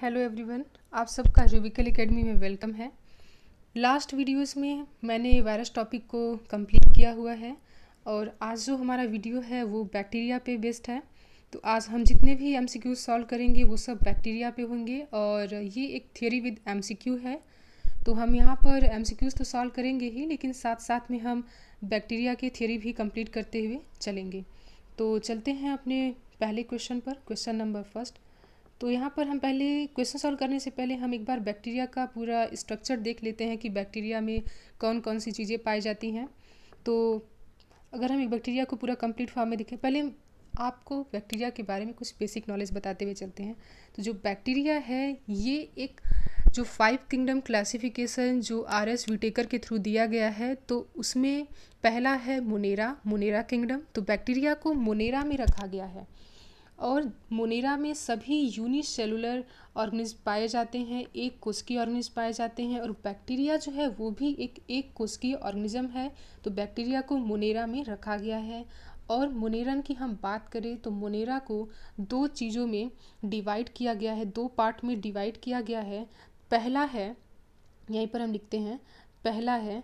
Hello everyone आप सबका रूबिकल एकेडमी में वेलकम है लास्ट वीडियोस में मैंने वायरस टॉपिक को कंप्लीट किया हुआ है और आज जो हमारा वीडियो है वो बैक्टीरिया पे बेस्ड है तो आज हम जितने भी एम सी सॉल्व करेंगे वो सब बैक्टीरिया पे होंगे और ये एक थियोरी विद एम है तो हम यहाँ पर एम तो सॉल्व करेंगे ही लेकिन साथ साथ में हम बैक्टीरिया की थियोरी भी कम्प्लीट करते हुए चलेंगे तो चलते हैं अपने पहले क्वेश्चन पर क्वेश्चन नंबर फर्स्ट तो यहाँ पर हम पहले क्वेश्चन सॉल्व करने से पहले हम एक बार बैक्टीरिया का पूरा स्ट्रक्चर देख लेते हैं कि बैक्टीरिया में कौन कौन सी चीज़ें पाई जाती हैं तो अगर हम एक बैक्टीरिया को पूरा कंप्लीट फॉर्म में देखें पहले आपको बैक्टीरिया के बारे में कुछ बेसिक नॉलेज बताते हुए चलते हैं तो जो बैक्टीरिया है ये एक जो फाइव किंगडम क्लासिफिकेशन जो आर एस विटेकर के थ्रू दिया गया है तो उसमें पहला है मोनेरा मोनेरा किंगडम तो बैक्टीरिया को मोनेरा में रखा गया है और मोनेरा में सभी यूनिसेलुलर ऑर्गेनिज्म पाए जाते हैं एक कोशिकीय ऑर्गेनिज्म पाए जाते हैं और बैक्टीरिया जो है वो भी एक एक कोशिकीय ऑर्गेनिज्म है तो बैक्टीरिया को मोनेरा में रखा गया है और मोनेरन की हम बात करें तो मोनेरा को दो चीज़ों में डिवाइड किया गया है दो पार्ट में डिवाइड किया गया है पहला है यहीं पर हम लिखते हैं पहला है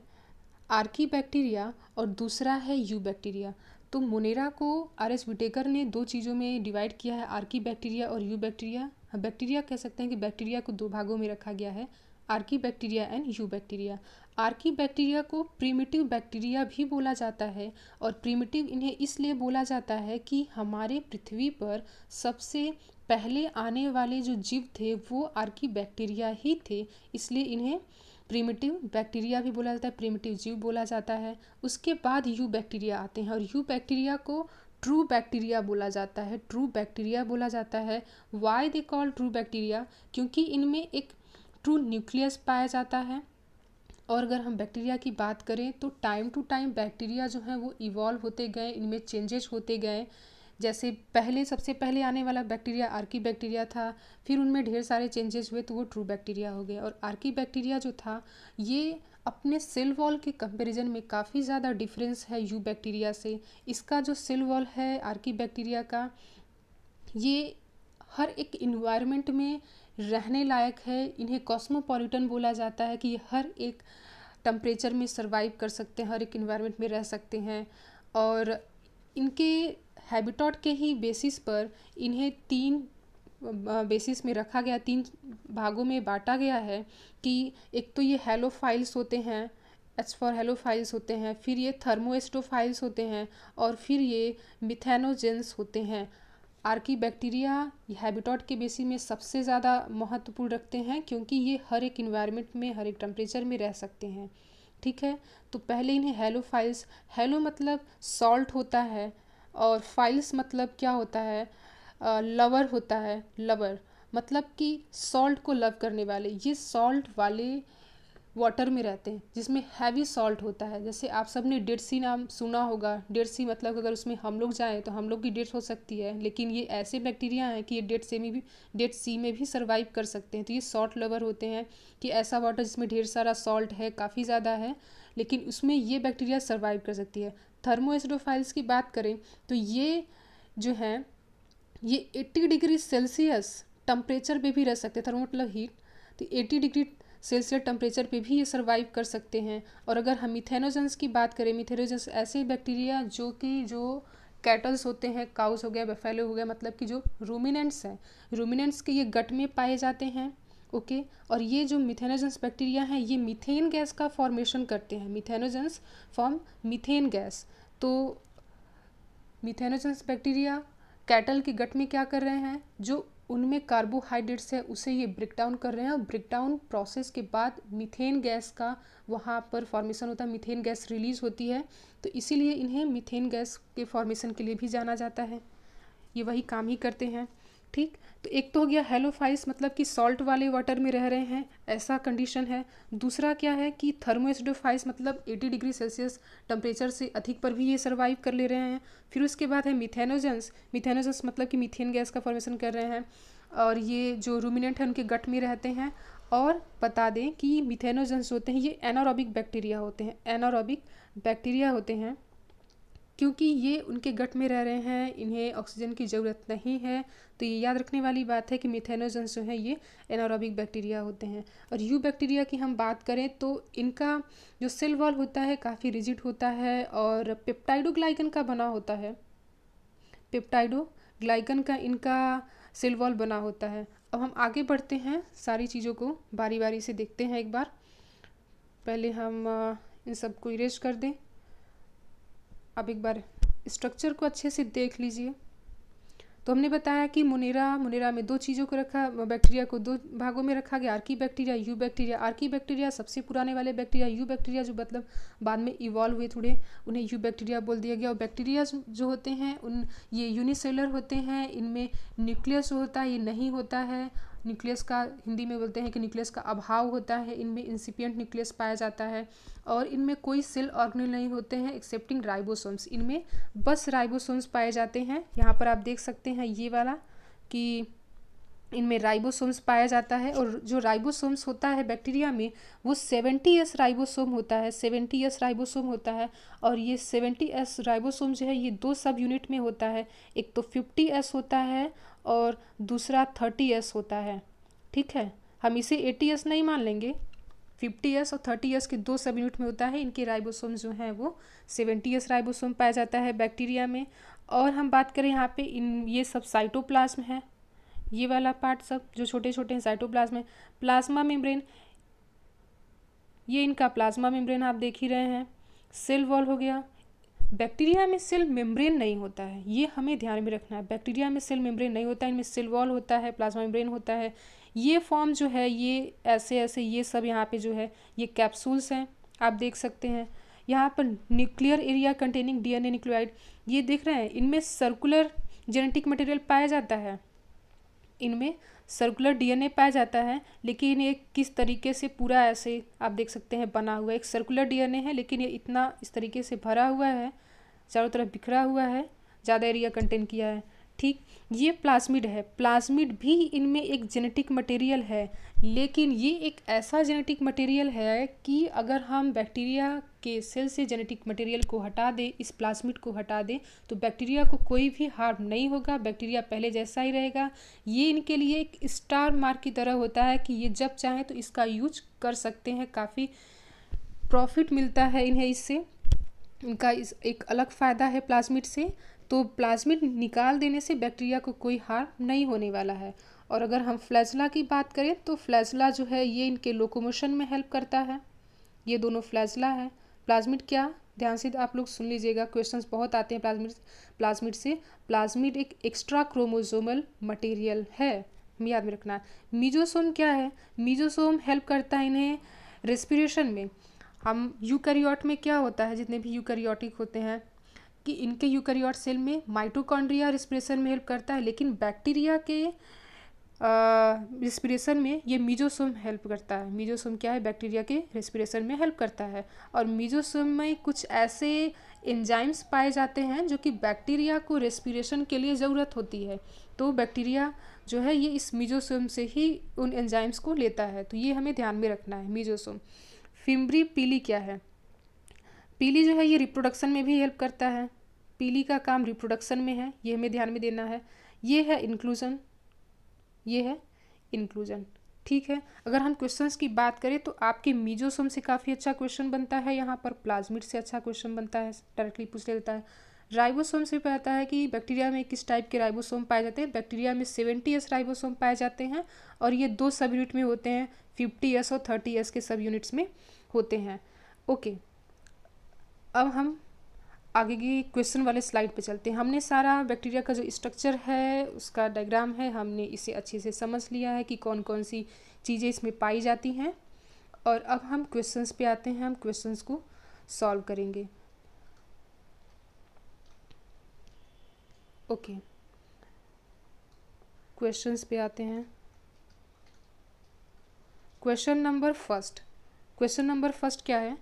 आर्की बैक्टीरिया और दूसरा है यू बैक्टीरिया तो मोनेरा को आर एस विटेकर ने दो चीज़ों में डिवाइड किया है आर्की बैक्टीरिया और यू बैक्टीरिया बैक्टीरिया कह सकते हैं कि बैक्टीरिया को दो भागों में रखा गया है archaebacteria and eubacteria archaebacteria को प्रीमिटिव बैक्टीरिया भी बोला जाता है और प्रीमिटिव इन्हें इसलिए बोला जाता है कि हमारे पृथ्वी पर सबसे पहले आने वाले जो जीव थे वो आर्की बैक्टीरिया ही थे इसलिए इन्हें प्रीमिटिव बैक्टीरिया भी बोला जाता है प्रीमिटिव जीव बोला जाता है उसके बाद यू बैक्टीरिया आते हैं और यू बैक्टीरिया को ट्रू बैक्टीरिया बोला जाता है ट्रू बैक्टीरिया बोला जाता है why they call true bacteria क्योंकि इनमें एक ट्रू न्यूक्लियस पाया जाता है और अगर हम बैक्टीरिया की बात करें तो टाइम टू टाइम बैक्टीरिया जो है वो इवॉल्व होते गए इनमें चेंजेस होते गए जैसे पहले सबसे पहले आने वाला बैक्टीरिया आर्की बैक्टीरिया था फिर उनमें ढेर सारे चेंजेस हुए तो वो ट्रू बैक्टीरिया हो गया और आर्की बैक्टीरिया जो था ये अपने सेल वॉल के कंपैरिजन में काफ़ी ज़्यादा डिफरेंस है यू बैक्टीरिया से इसका जो सेल वॉल है आर्की बैक्टीरिया का ये हर एक इन्वायरमेंट में रहने लायक है इन्हें कॉस्मोपॉलिटन बोला जाता है कि ये हर एक टम्परेचर में सर्वाइव कर सकते हैं हर एक इन्वायरमेंट में रह सकते हैं और इनके हैबिटॉट के ही बेसिस पर इन्हें तीन बेसिस में रखा गया तीन भागों में बांटा गया है कि एक तो ये हेलो फाइल्स होते हैं एच फॉर हेलो फाइल्स होते हैं फिर ये थर्मोएस्टो फाइल्स होते हैं और फिर ये मिथेनोजेंस होते हैं आर्की बैक्टीरिया हैबिटॉट के बेसिस में सबसे ज़्यादा महत्वपूर्ण रखते हैं क्योंकि ये हर एक इन्वायरमेंट में हर एक टेम्परेचर में रह सकते हैं ठीक है तो पहले इन्हें हेलो फाइल्स हेलो मतलब सॉल्ट होता है और फाइल्स मतलब क्या होता है लवर होता है लवर मतलब कि सॉल्ट को लव करने वाले ये सॉल्ट वाले वाटर में रहते हैं जिसमें हैवी सॉल्ट होता है जैसे आप सब ने डेड सी नाम सुना होगा डेड सी मतलब अगर उसमें हम लोग जाएँ तो हम लोग की डेथ हो सकती है लेकिन ये ऐसे बैक्टीरिया हैं कि ये डेड से में भी डेड सी में भी सर्वाइव कर सकते हैं तो ये सॉल्ट लवर होते हैं कि ऐसा वाटर जिसमें ढेर सारा सॉल्ट है काफ़ी ज़्यादा है लेकिन उसमें ये बैक्टीरिया सर्वाइव कर सकती है थर्मोएसडोफाइल्स की बात करें तो ये जो हैं ये 80 डिग्री सेल्सियस टम्परेचर पे भी रह सकते हैं थर्मो मतलब हीट तो 80 डिग्री सेल्सियस टेम्परेचर पे भी ये सर्वाइव कर सकते हैं और अगर हम मिथेनोजेंस की बात करें मिथेनोजेंस ऐसे बैक्टीरिया जो कि जो कैटल्स होते हैं काउस हो गया बेफेलो हो गया मतलब कि जो रूमिनेंट्स हैं रूमिनेंट्स के ये गट में पाए जाते हैं ओके और ये जो मिथेनोजेंस बैक्टीरिया हैं ये मिथेन गैस का फॉर्मेशन करते हैं मिथेनोजेंस फॉर्म मिथेन गैस तो मिथेनोजेंस बैक्टीरिया कैटल के गट में क्या कर रहे हैं जो उनमें कार्बोहाइड्रेट्स है उसे ये ब्रेकडाउन कर रहे हैं और ब्रेकडाउन प्रोसेस के बाद मिथेन गैस का वहाँ पर फॉर्मेशन होता है मिथेन गैस रिलीज होती है तो इसीलिए इन्हें मिथेन गैस के फॉर्मेशन के लिए भी जाना जाता है ये वही काम ही करते हैं ठीक तो एक तो हो गया हेलोफाइस मतलब कि सॉल्ट वाले वाटर में रह रहे हैं ऐसा कंडीशन है दूसरा क्या है कि थर्मोएसिडोफाइस मतलब 80 डिग्री सेल्सियस टेम्परेचर से अधिक पर भी ये सर्वाइव कर ले रहे हैं फिर उसके बाद है मिथेनोजेंस मिथेनोजेंस मतलब कि मिथेन गैस का फॉर्मेशन कर रहे हैं और ये जो रूमिनेंट है उनके गट में रहते हैं और बता दें कि मिथेनोजेंस होते हैं ये एनारोबिक बैक्टीरिया होते हैं एनारोबिक बैक्टीरिया होते हैं क्योंकि ये उनके गट में रह रहे हैं इन्हें ऑक्सीजन की ज़रूरत नहीं है तो ये याद रखने वाली बात है कि मिथेनोजेंस जो है ये एनारोबिक बैक्टीरिया होते हैं और यू बैक्टीरिया की हम बात करें तो इनका जो सेल वॉल होता है काफ़ी रिजिड होता है और पेप्टाइडोग्लाइकन का बना होता है पेप्टाइडोग्लाइकन का इनका सेल वॉल बना होता है अब हम आगे बढ़ते हैं सारी चीज़ों को बारी बारी से देखते हैं एक बार पहले हम इन सबको इरेज कर दें अब एक बार स्ट्रक्चर को अच्छे से देख लीजिए तो हमने बताया कि मुनेरा मुनेरा में दो चीज़ों को रखा बैक्टीरिया को दो भागों में रखा गया archaebacteria eubacteria archaebacteria सबसे पुराने वाले बैक्टीरिया यू बैक्टीरिया जो मतलब बाद में इवॉल्व हुए थोड़े उन्हें यू बैक्टीरिया बोल दिया गया और बैक्टीरिया जो होते हैं उन ये यूनिसेलर होते हैं इनमें न्यूक्लियस होता है ये नहीं होता है न्यूक्लियस का हिंदी में बोलते हैं कि न्यूक्लियस का अभाव होता है इनमें इंसिपियंट न्यूक्लियस पाया जाता है और इनमें कोई सेल ऑर्गेनल नहीं होते हैं एक्सेप्टिंग राइबोसोम्स इनमें बस राइबोसोम्स पाए जाते हैं यहाँ पर आप देख सकते हैं ये वाला कि इनमें राइबोसोम्स पाया जाता है और जो राइबोसोम्स होता है बैक्टीरिया में वो सेवेंटी एस राइबोसोम होता है सेवेंटी एस राइबोसोम होता है और ये सेवेंटी एस राइबोसोम जो है ये दो सब यूनिट में होता है एक तो फिफ्टी एस होता है और दूसरा थर्टी ईयर्स होता है ठीक है हम इसे एटी ईयर्स नहीं मान लेंगे फिफ्टी ईयर्स और थर्टी ईयर्स के दो सब यूनिट में होता है इनके राइबोसोम जो हैं वो सेवेंटी ईयर्स राइबोसोम पाया जाता है बैक्टीरिया में और हम बात करें यहाँ पे इन ये सब साइटोप्लाज्म है ये वाला पार्ट सब जो छोटे छोटे हैं साइटोप्लाज्म है प्लाज्मा मेम्ब्रेन ये इनका प्लाज्मा मेम्ब्रेन आप देख ही रहे हैं सेल वॉल हो गया बैक्टीरिया में सेल मेम्ब्रेन नहीं होता है ये हमें ध्यान में रखना है बैक्टीरिया में सेल मेम्ब्रेन नहीं होता है इनमें सेल वॉल होता है प्लाज्मा मेम्ब्रेन होता है ये फॉर्म जो है ये ऐसे ऐसे ये सब यहाँ पे जो है ये कैप्सूल्स हैं आप देख सकते हैं यहाँ पर न्यूक्लियर एरिया कंटेनिंग डीएनए एन ये देख रहे हैं इनमें सर्कुलर जेनेटिक मटेरियल पाया जाता है इनमें सर्कुलर डीएनए पाया जाता है लेकिन ये किस तरीके से पूरा ऐसे आप देख सकते हैं बना हुआ एक सर्कुलर डीएनए है लेकिन ये इतना इस तरीके से भरा हुआ है चारों तरफ बिखरा हुआ है ज़्यादा एरिया कंटेन किया है ठीक ये प्लाज्मिड है प्लाज्मिड भी इनमें एक जेनेटिक मटेरियल है लेकिन ये एक ऐसा जेनेटिक मटेरियल है कि अगर हम बैक्टीरिया के सेल से जेनेटिक मटेरियल को हटा दें इस प्लाज्मिड को हटा दें तो बैक्टीरिया को कोई भी हार्म नहीं होगा बैक्टीरिया पहले जैसा ही रहेगा ये इनके लिए एक स्टार मार्क की तरह होता है कि ये जब चाहें तो इसका यूज कर सकते हैं काफ़ी प्रॉफिट मिलता है इन्हें इससे इनका इस एक अलग फ़ायदा है प्लाज्मिड से तो प्लाज्मिड निकाल देने से बैक्टीरिया को कोई हार्म नहीं होने वाला है और अगर हम फ्लैजला की बात करें तो फ्लैजला जो है ये इनके लोकोमोशन में हेल्प करता है ये दोनों फ्लैजला है प्लाज्मिड क्या ध्यान से आप लोग सुन लीजिएगा क्वेश्चंस बहुत आते हैं प्लाज्मिड प्लाज्मिड से प्लाज्मिड एक एक्स्ट्रा क्रोमोजोमल मटेरियल है याद में रखना मीजोसोम क्या है मीजोसोम हेल्प करता है इन्हें रेस्पिरेशन में हम यूकैरियोट में क्या होता है जितने भी यूकैरियोटिक होते हैं कि इनके यूकरियोट सेल में माइटोकॉन्ड्रिया रिस्पिरेशन में हेल्प करता है लेकिन बैक्टीरिया के रिस्पिरेशन में ये मीजोसोम हेल्प करता है मीजोसोम क्या है बैक्टीरिया के रिस्पिरेशन में हेल्प करता है और मीजोसोम में कुछ ऐसे एंजाइम्स पाए जाते हैं जो कि बैक्टीरिया को रेस्पिरेशन के लिए ज़रूरत होती है तो बैक्टीरिया जो है ये इस मीजोसोम से ही उन एंजाइम्स को लेता है तो ये हमें ध्यान में रखना है मीजोसोम फिम्बरी पीली क्या है पीली जो है ये रिप्रोडक्शन में भी हेल्प करता है पीली का काम रिप्रोडक्शन में है ये हमें ध्यान में देना है ये है इंक्लूजन ये है इंक्लूजन ठीक है अगर हम क्वेश्चंस की बात करें तो आपके मीजोसोम से काफ़ी अच्छा क्वेश्चन बनता है यहाँ पर प्लाज्मिड से अच्छा क्वेश्चन बनता है डायरेक्टली पूछ लेता है राइबोसोम से पता है कि बैक्टीरिया में किस टाइप के राइबोसोम पाए जाते हैं बैक्टीरिया में सेवेंटी एस राइबोसोम पाए जाते हैं और ये दो सब यूनिट में होते हैं फिफ्टी एस और थर्टी एस के सब यूनिट्स में होते हैं ओके okay. अब हम आगे की क्वेश्चन वाले स्लाइड पे चलते हैं हमने सारा बैक्टीरिया का जो स्ट्रक्चर है उसका डायग्राम है हमने इसे अच्छे से समझ लिया है कि कौन कौन सी चीज़ें इसमें पाई जाती हैं और अब हम क्वेश्चंस पे आते हैं हम क्वेश्चंस को सॉल्व करेंगे ओके क्वेश्चंस पे आते हैं question number first question number first क्या है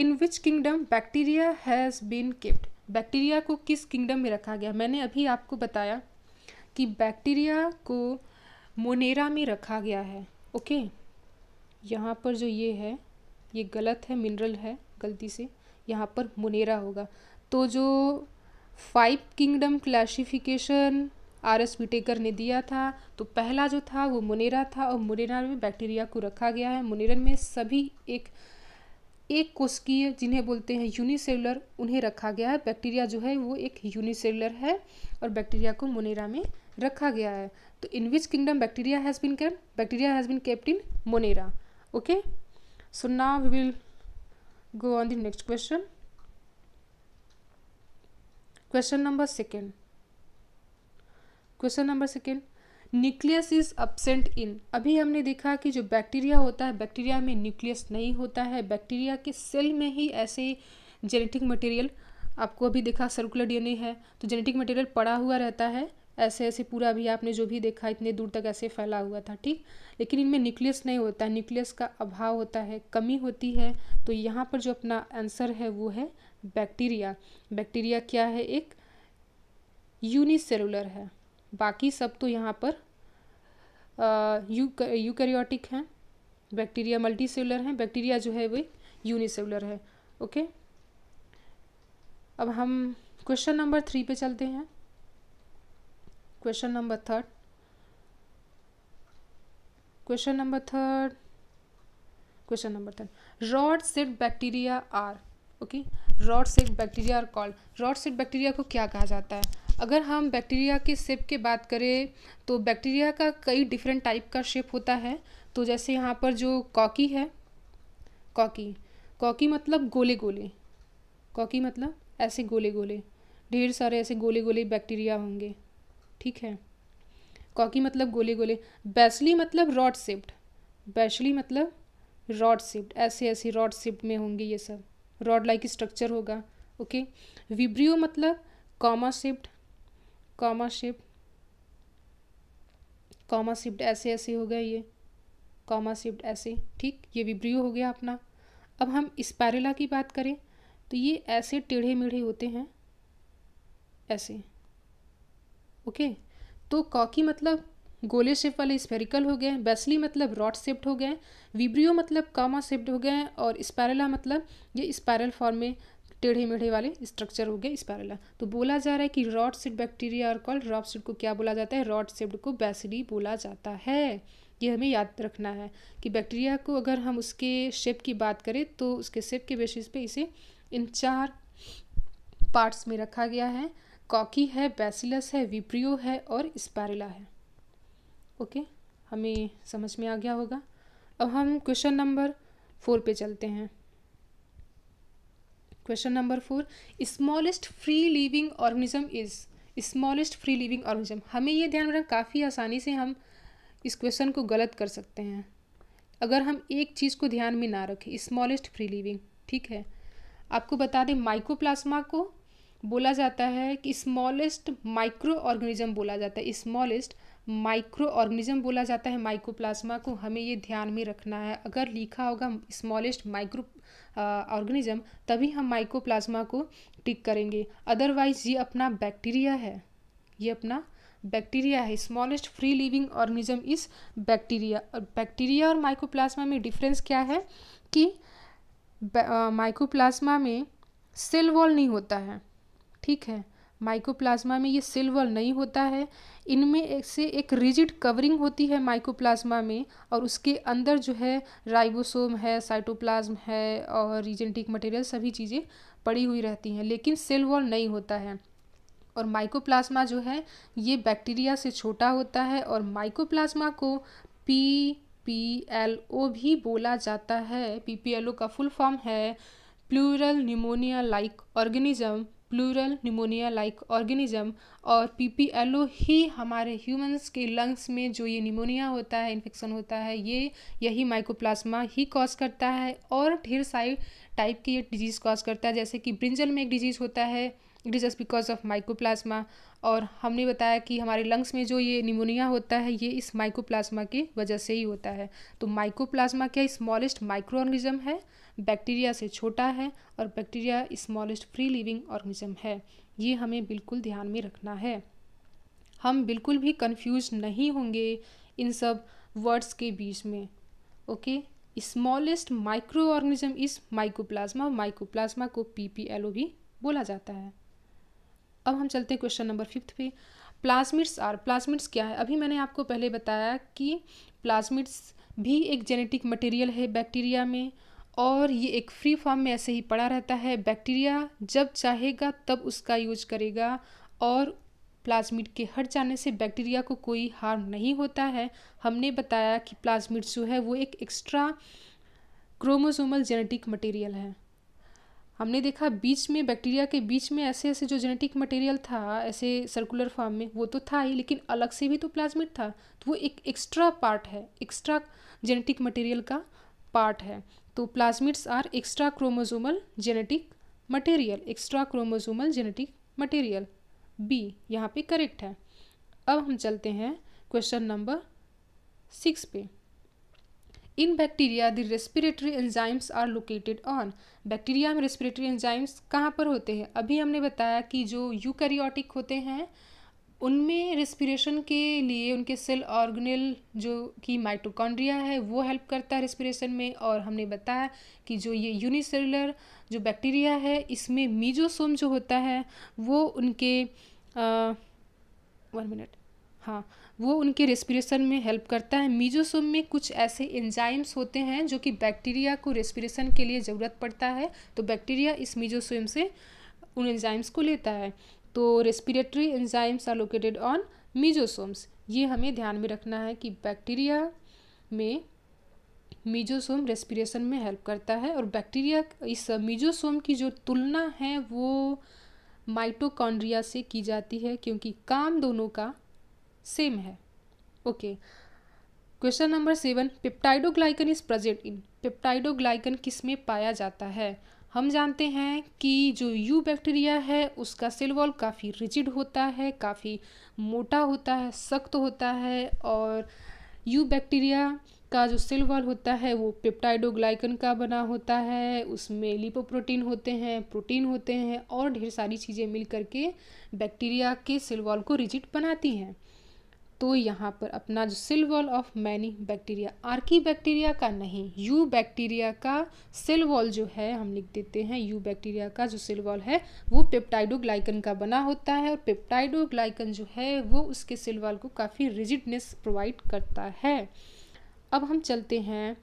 in which kingdom bacteria has been kept बैक्टीरिया को किस किंगडम में रखा गया मैंने अभी आपको बताया कि बैक्टीरिया को मोनेरा में रखा गया है ओके यहाँ पर जो ये है ये गलत है मिनरल है गलती से यहाँ पर मोनेरा होगा तो जो five kingdom classification R S Whittaker ने दिया था तो पहला जो था वो मोनेरा था और मुनेरा में बैक्टीरिया को रखा गया है मुनेरन में सभी एक एक कोशिकीय जिन्हें बोलते हैं यूनिसेलुलर उन्हें रखा गया है बैक्टीरिया जो है वो एक यूनिसेलुलर है और बैक्टीरिया को मोनेरा में रखा गया है तो in which kingdom bacteria has been kept bacteria has been kept in Monera okay so now we will go on the next question question number second question number second nucleus is absent in अभी हमने देखा कि जो bacteria होता है bacteria में nucleus नहीं होता है बैक्टीरिया के सेल में ही ऐसे जेनेटिक मटेरियल आपको अभी देखा सर्कुलर डीएनए है तो जेनेटिक मटेरियल पड़ा हुआ रहता है ऐसे ऐसे पूरा अभी आपने जो भी देखा इतने दूर तक ऐसे फैला हुआ था ठीक लेकिन इनमें न्यूक्लियस नहीं होता न्यूक्लियस का अभाव होता है कमी होती है तो यहाँ पर जो अपना आंसर है वो है बैक्टीरिया बैक्टीरिया क्या है एक यूनिसेलुलर है बाकी सब तो यहाँ पर यू यूकैरियोटिक हैं बैक्टीरिया मल्टी सेलुलर हैं बैक्टीरिया जो है वे यूनिसेलुलर है ओके अब हम क्वेश्चन नंबर थ्री पे चलते हैं question number third question number third question number third rod shaped bacteria are okay rod shaped bacteria are called rod shaped bacteria को क्या कहा जाता है अगर हम बैक्टीरिया के शेप की बात करें तो बैक्टीरिया का कई डिफरेंट टाइप का शेप होता है तो जैसे यहाँ पर जो कॉकी है कॉकी कॉकी मतलब गोले गोले कॉकी मतलब ऐसे गोले गोले ढेर सारे ऐसे गोले गोले बैक्टीरिया होंगे ठीक है कॉकी मतलब गोले गोले बैसली मतलब रॉड सेप्ड बैसली मतलब रॉड सेप्ड ऐसे ऐसे रॉड सेप्ड में होंगे ये सब रॉड लाइक स्ट्रक्चर होगा ओके विब्रियो मतलब comma shaped comma shaped comma shaped ऐसे ऐसे हो गया ये कॉमा शिफ्ट ऐसे ठीक ये विब्रियो हो गया अपना अब हम स्पायरेला की बात करें तो ये ऐसे टेढ़े मेढ़े होते हैं ऐसे ओके तो कॉकी मतलब गोले शेप वाले स्पेरिकल हो गए बेसली मतलब रॉड शेप्ड हो गए विब्रियो मतलब कामा शेप्ड हो गए हैं और स्पायरला मतलब ये स्पायरल फॉर्म में टेढ़े मेढ़े वाले स्ट्रक्चर हो गए स्पायरला तो बोला जा रहा है कि रॉड सेड बैक्टीरिया और कॉल रॉड सिड को क्या बोला जाता है रॉड सेड को बैसिडी बोला जाता है ये हमें याद रखना है कि बैक्टीरिया को अगर हम उसके शेप की बात करें तो उसके शेप के बेसिस पे इसे इन चार पार्ट्स में रखा गया है कॉकी है बैसिलस है विप्रियो है और स्पैरिला है ओके हमें समझ में आ गया होगा अब हम क्वेश्चन नंबर फोर पे चलते हैं question number four smallest free living organism is smallest free living organism हमें ये ध्यान रखना काफ़ी आसानी से हम इस क्वेश्चन को गलत कर सकते हैं अगर हम एक चीज़ को ध्यान में ना रखें स्मॉलेस्ट फ्री लिविंग ठीक है आपको बता दें माइक्रोप्लाज्मा को बोला जाता है कि स्मॉलेस्ट माइक्रो ऑर्गेनिज्म बोला जाता है स्मॉलेस्ट माइक्रो ऑर्गेनिज्म बोला जाता है माइकोप्लाज्मा को हमें ये ध्यान में रखना है अगर लिखा होगा स्मॉलेस्ट माइक्रो ऑर्गेनिज्म तभी हम माइकोप्लाज्मा को टिक करेंगे अदरवाइज ये अपना बैक्टीरिया है ये अपना बैक्टीरिया है smallest free living organism is bacteria और बैक्टीरिया और माइकोप्लाज्मा में डिफरेंस क्या है कि माइकोप्लाज्मा में सेल वॉल नहीं होता है ठीक है माइकोप्लाज्मा में ये सिल्वर नहीं होता है इनमें से एक रिजिड कवरिंग होती है माइकोप्लाज्मा में और उसके अंदर जो है राइबोसोम है साइटोप्लाज्म है और रिजेंटिक मटेरियल सभी चीज़ें पड़ी हुई रहती हैं लेकिन सेल वॉल नहीं होता है और माइकोप्लाज्मा जो है ये बैक्टीरिया से छोटा होता है और माइकोप्लाज्मा को पी पी एल ओ भी बोला जाता है पी पी एल ओ का फुल फॉर्म है pleural pneumonia like organism pleural pneumonia like organism और पीपीएलओ ही हमारे ह्यूमंस के लंग्स में जो ये निमोनिया होता है इन्फेक्शन होता है ये यही माइकोप्लाज्मा ही कॉज करता है और ढेर सारे टाइप की ये डिजीज़ कॉज करता है जैसे कि ब्रिंजल में एक डिजीज़ होता है it is just because of mycoplasma और हमने बताया कि हमारे लंग्स में जो ये निमोनिया होता है ये इस माइकोप्लाज्मा की वजह से ही होता है तो माइकोप्लाज्मा क्या स्मॉलेस्ट माइक्रो ऑर्गेनिज्म है बैक्टीरिया से छोटा है और bacteria smallest free living organism है ये हमें बिल्कुल ध्यान में रखना है हम बिल्कुल भी कंफ्यूज नहीं होंगे इन सब वर्ड्स के बीच में okay smallest microorganism is mycoplasma mycoplasma को पी पी एल ओ भी बोला जाता है अब हम चलते हैं क्वेश्चन नंबर फिफ्थ पे प्लाज्मिड्स आर प्लाज्मिड्स क्या है अभी मैंने आपको पहले बताया कि प्लाज्मिड्स भी एक जेनेटिक मटेरियल है बैक्टीरिया में और ये एक फ्री फॉर्म में ऐसे ही पड़ा रहता है बैक्टीरिया जब चाहेगा तब उसका यूज करेगा और प्लाज्मिड के हट जाने से बैक्टीरिया को कोई हार्म नहीं होता है हमने बताया कि प्लाज्मिड जो है वो एक एक्स्ट्रा क्रोमोसोमल जेनेटिक मटेरियल है हमने देखा बीच में बैक्टीरिया के बीच में ऐसे ऐसे जो जेनेटिक मटेरियल था ऐसे सर्कुलर फॉर्म में वो तो था ही लेकिन अलग से भी तो प्लाज्मिड था तो वो एक एक्स्ट्रा पार्ट है एक्स्ट्रा जेनेटिक मटेरियल का पार्ट है तो plasmids are extrachromosomal genetic material extrachromosomal genetic material B यहाँ पे करेक्ट है अब हम चलते हैं क्वेश्चन नंबर सिक्स पे in bacteria the respiratory enzymes are located on bacteria में रेस्पिरेटरी एंजाइम्स कहाँ पर होते हैं अभी हमने बताया कि जो यूकैरियोटिक होते हैं उनमें रेस्पिरेशन के लिए उनके सेल ऑर्गेनल जो कि माइटोकॉन्ड्रिया है वो हेल्प करता है रेस्पिरेशन में और हमने बताया कि जो ये यूनिसेलुलर जो बैक्टीरिया है इसमें मीजोसोम जो होता है वो उनके वन मिनट हाँ वो उनके रेस्पिरेशन में हेल्प करता है मीजोसोम में कुछ ऐसे एंजाइम्स होते हैं जो कि बैक्टीरिया को रेस्पिरेशन के लिए ज़रूरत पड़ता है तो बैक्टीरिया इस मीजोसोम से उन एंजाइम्स को लेता है तो respiratory enzymes are located on mesosomes ये हमें ध्यान में रखना है कि बैक्टीरिया में मीजोसोम रेस्पिरेशन में हेल्प करता है और बैक्टीरिया इस मीजोसोम की जो तुलना है वो माइटोकॉन्ड्रिया से की जाती है क्योंकि काम दोनों का सेम है okay question number seven peptidoglycan is present in peptidoglycan किस में पाया जाता है हम जानते हैं कि जो यू बैक्टीरिया है उसका सेल वॉल काफ़ी रिजिड होता है काफ़ी मोटा होता है सख्त होता है और यू बैक्टीरिया का जो सेल वॉल होता है वो पेप्टाइडोग्लाइकन का बना होता है उसमें लिपोप्रोटीन होते हैं प्रोटीन होते हैं और ढेर सारी चीज़ें मिल करके बैक्टीरिया के सेल वॉल को रिजिड बनाती हैं तो यहाँ पर अपना जो cell wall of many bacteria archaebacteria का नहीं यू बैक्टीरिया का सिल वॉल जो है हम लिख देते हैं यू बैक्टीरिया का जो सिल वॉल है वो पेप्टाइडोग्लाइकन का बना होता है और पेप्टाइडोग्लाइकन जो है वो उसके सिल वॉल को काफ़ी रिजिडनेस प्रोवाइड करता है अब हम चलते हैं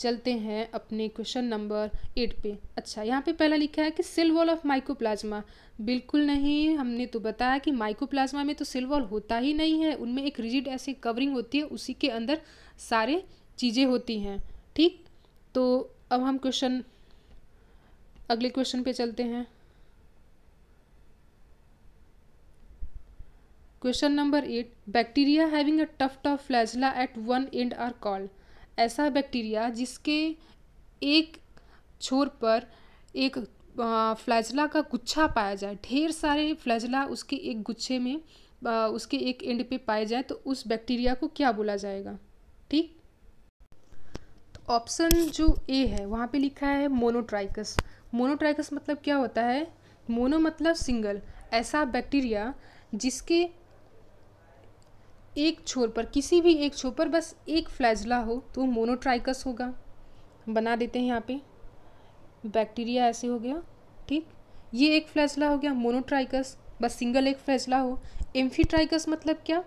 चलते हैं अपने क्वेश्चन नंबर एट पे अच्छा यहाँ पे पहला लिखा है कि सेल वॉल ऑफ माइकोप्लाज्मा बिल्कुल नहीं हमने तो बताया कि माइकोप्लाज्मा में तो सेल वॉल होता ही नहीं है उनमें एक रिजिड ऐसी कवरिंग होती है उसी के अंदर सारे चीज़ें होती हैं ठीक तो अब हम क्वेश्चन अगले क्वेश्चन पे चलते हैं question number eight bacteria having a tuft of flagella at one end are called ऐसा बैक्टीरिया जिसके एक छोर पर एक फ्लैजला का गुच्छा पाया जाए ढेर सारे फ्लैजला उसके एक गुच्छे में उसके एक एंड पे पाए जाए तो उस बैक्टीरिया को क्या बोला जाएगा ठीक तो ऑप्शन जो ए है वहाँ पे लिखा है मोनोट्राइकस मोनोट्राइकस मतलब क्या होता है मोनो मतलब सिंगल ऐसा बैक्टीरिया जिसके एक छोर पर किसी भी एक छोर पर बस एक फ्लैजला हो तो मोनोट्राइकस होगा बना देते हैं यहाँ पे बैक्टीरिया ऐसे हो गया ठीक ये एक फ्लैजला हो गया मोनोट्राइकस बस सिंगल एक फ्लैजला हो एम्फीट्राइकस मतलब क्या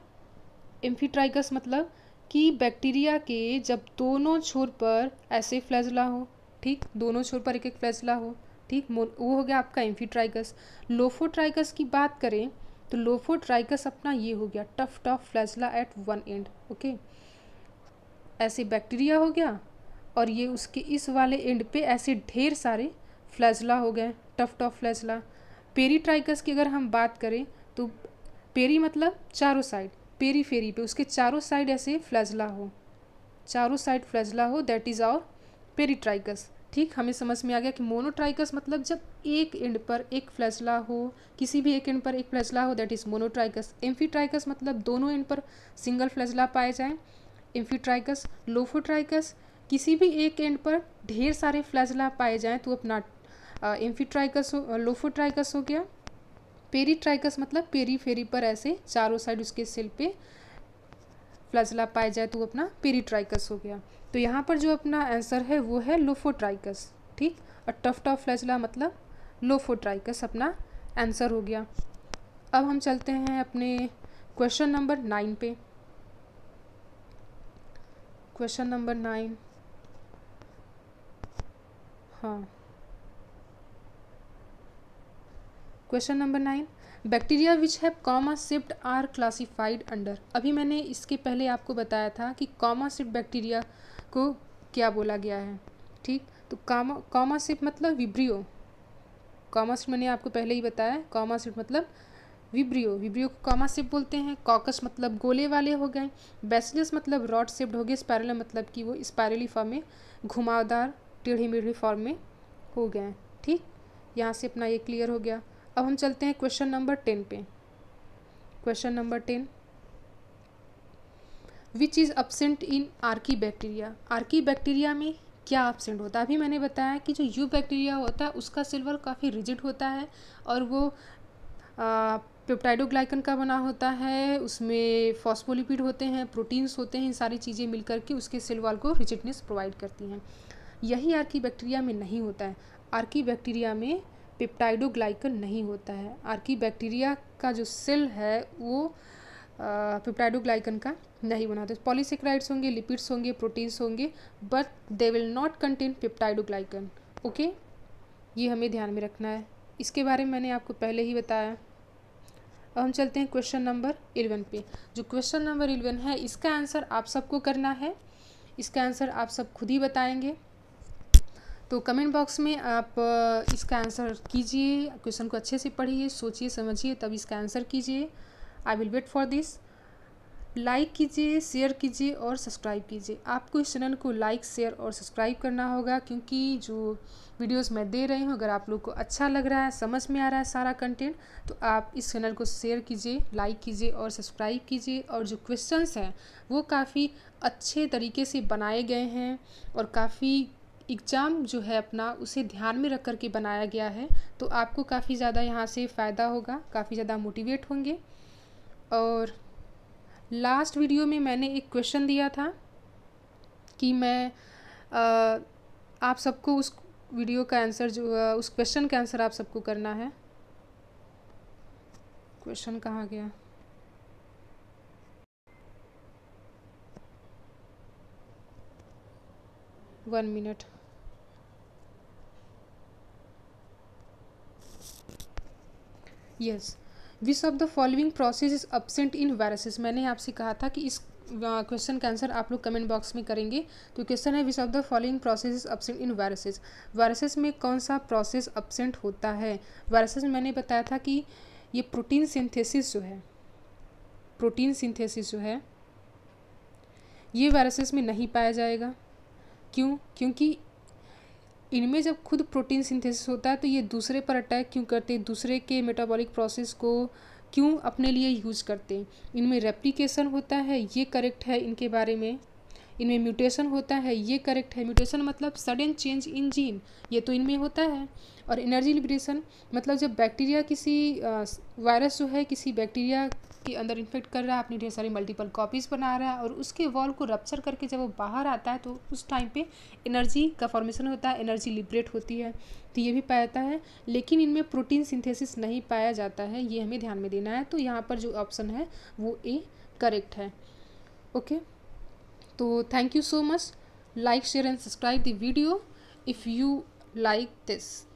एम्फीट्राइकस मतलब कि बैक्टीरिया के जब दोनों छोर पर ऐसे फ्लैजला हो ठीक दोनों छोर पर एक एक फ्लैजला हो ठीक वो हो गया आपका एम्फीट्राइकस लोफोट्राइकस की बात करें तो लोफो ट्राइकस अपना ये हो गया tuft tuft flagella at one end okay ऐसे बैक्टीरिया हो गया और ये उसके इस वाले एंड पे ऐसे ढेर सारे फ्लैजला हो गए टफ टफ फ्लैजला पेरीट्राइकस की अगर हम बात करें तो पेरी मतलब चारों साइड पेरी फेरी पे उसके चारों साइड ऐसे फ्लैजला हो चारों साइड फ्लैजला हो दैट इज़ आवर पेरीट्राइकस ठीक हमें समझ में आ गया कि मोनोट्राइकस मतलब जब एक एंड पर एक फ्लैजला हो किसी भी एक एंड पर एक फ्लैजला हो दैट इज़ मोनोट्राइकस एम्फीट्राइकस मतलब दोनों एंड पर सिंगल फ्लैजला पाए जाएँ एम्फीट्राइकस लोफोट्राइकस किसी भी एक एंड पर ढेर सारे फ्लैजला पाए जाएँ तो अपना एम्फीट्राइकस हो लोफोट्राइकस हो गया पेरीट्राइकस मतलब पेरी फेरी पर ऐसे चारों साइड उसके सेल पे फ्लजला पाया जाए तो वो अपना पेरीट्राइकस हो गया तो यहाँ पर जो अपना आंसर है वो है लोफोट्राइकस ठीक और टफ्ट ऑफ फ्लजला मतलब लोफोट्राइकस अपना आंसर हो गया अब हम चलते हैं अपने क्वेश्चन नंबर नाइन पे क्वेश्चन नंबर नाइन हाँ question number nine bacteria which have comma shaped are classified under अभी मैंने इसके पहले आपको बताया था कि कॉमा सिप्ट बैक्टीरिया को क्या बोला गया है ठीक तो कामा कॉमा सिप्ट मतलब विब्रियो कॉमा सिप्ट मैंने आपको पहले ही बताया कॉमा सिप्ट मतलब विब्रियो विब्रियो को कॉमा सिप्ट बोलते हैं कॉकस मतलब गोले वाले हो गए बेसिलस मतलब रॉड सिप्ट हो गए स्पायरल मतलब कि वो स्पायरली फॉर्म में घुमावदार टेढ़ी मेढ़ी फॉर्म में हो गए ठीक यहाँ से अपना ये क्लियर हो गया अब हम चलते हैं क्वेश्चन नंबर टेन पे question number ten which is absent in archaebacteria archaebacteria में क्या अपसेंट होता है अभी मैंने बताया कि जो यू बैक्टीरिया होता है उसका सिल्वर काफ़ी रिजिड होता है और वो पेप्टाइडोग्लाइकन का बना होता है उसमें फॉस्फोलिपिड होते हैं प्रोटीन्स होते हैं इन सारी चीज़ें मिलकर के उसके सिल्वर को रिजिडनेस प्रोवाइड करती हैं यही आर्की बैक्टीरिया में नहीं होता है आर्की बैक्टीरिया में पिप्टाइडोग्लाइकन नहीं होता है आर्की बैक्टीरिया का जो सेल है वो पिप्टाइडोग्लाइकन का नहीं बनाते पॉलीसेक्राइड्स होंगे लिपिड्स होंगे प्रोटीन्स होंगे but they will not contain peptidoglycan okay ये हमें ध्यान में रखना है इसके बारे में मैंने आपको पहले ही बताया अब हम चलते हैं क्वेश्चन नंबर इलेवन पे जो क्वेश्चन नंबर इलेवन है इसका आंसर आप सबको करना है इसका आंसर आप सब खुद ही बताएंगे तो कमेंट बॉक्स में आप इसका आंसर कीजिए क्वेश्चन को अच्छे से पढ़िए सोचिए समझिए तब इसका आंसर कीजिए I will wait for this like कीजिए शेयर कीजिए और सब्सक्राइब कीजिए आपको इस चैनल को लाइक शेयर और सब्सक्राइब करना होगा क्योंकि जो वीडियोस मैं दे रही हूँ अगर आप लोग को अच्छा लग रहा है समझ में आ रहा है सारा कंटेंट तो आप इस चैनल को शेयर कीजिए लाइक कीजिए और सब्सक्राइब कीजिए और जो क्वेश्चंस हैं वो काफ़ी अच्छे तरीके से बनाए गए हैं और काफ़ी एग्ज़ाम जो है अपना उसे ध्यान में रख कर के बनाया गया है तो आपको काफ़ी ज़्यादा यहाँ से फ़ायदा होगा काफ़ी ज़्यादा मोटिवेट होंगे और लास्ट वीडियो में मैंने एक क्वेश्चन दिया था कि मैं आ, आप सबको उस वीडियो का आंसर जो उस क्वेश्चन का आंसर आप सबको करना है क्वेश्चन कहाँ गया one minute yes which of the following process is absent in viruses मैंने आपसे कहा था कि इस क्वेश्चन का आंसर आप लोग कमेंट बॉक्स में करेंगे तो क्वेश्चन है which of the following process is absent in viruses viruses में कौन सा प्रोसेस अपसेंट होता है वायरसेस में मैंने बताया था कि ये प्रोटीन सिंथेसिस जो है प्रोटीन सिंथेसिस जो है ये वायरसेस में नहीं पाया जाएगा क्यों क्योंकि इनमें जब खुद प्रोटीन सिंथेसिस होता है तो ये दूसरे पर अटैक क्यों करते हैं दूसरे के मेटाबॉलिक प्रोसेस को क्यों अपने लिए यूज़ करते हैं इनमें रेप्लिकेशन होता है ये करेक्ट है इनके बारे में इनमें म्यूटेशन होता है ये करेक्ट है म्यूटेशन मतलब सडन चेंज इन जीन ये तो इनमें होता है और एनर्जी लिब्रेशन मतलब जब बैक्टीरिया किसी वायरस जो है किसी बैक्टीरिया के अंदर इन्फेक्ट कर रहा है अपनी ढेर सारी मल्टीपल कॉपीज़ बना रहा है और उसके वॉल को रप्चर करके जब वो बाहर आता है तो उस टाइम पे एनर्जी का फॉर्मेशन होता है एनर्जी लिबरेट होती है तो ये भी पाया जाता है लेकिन इनमें प्रोटीन सिंथेसिस नहीं पाया जाता है ये हमें ध्यान में देना है तो यहाँ पर जो ऑप्शन है वो ए करेक्ट है ओके तो thank you so much like share and subscribe the video if you like this